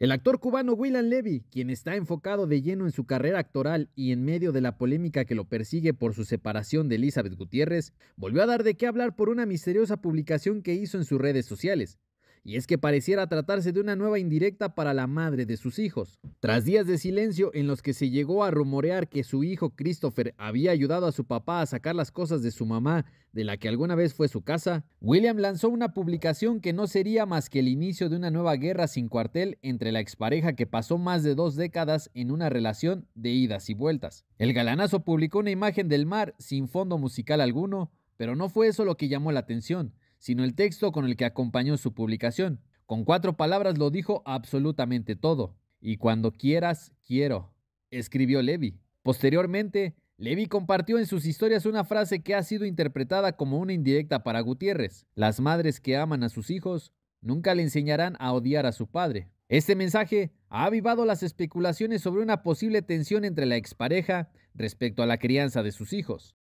El actor cubano Willan Levy, quien está enfocado de lleno en su carrera actoral y en medio de la polémica que lo persigue por su separación de Elizabeth Gutiérrez, volvió a dar de qué hablar por una misteriosa publicación que hizo en sus redes sociales y es que pareciera tratarse de una nueva indirecta para la madre de sus hijos. Tras días de silencio en los que se llegó a rumorear que su hijo Christopher había ayudado a su papá a sacar las cosas de su mamá, de la que alguna vez fue su casa, William lanzó una publicación que no sería más que el inicio de una nueva guerra sin cuartel entre la expareja que pasó más de dos décadas en una relación de idas y vueltas. El galanazo publicó una imagen del mar sin fondo musical alguno, pero no fue eso lo que llamó la atención sino el texto con el que acompañó su publicación. Con cuatro palabras lo dijo absolutamente todo. Y cuando quieras, quiero, escribió Levi. Posteriormente, Levi compartió en sus historias una frase que ha sido interpretada como una indirecta para Gutiérrez. Las madres que aman a sus hijos nunca le enseñarán a odiar a su padre. Este mensaje ha avivado las especulaciones sobre una posible tensión entre la expareja respecto a la crianza de sus hijos.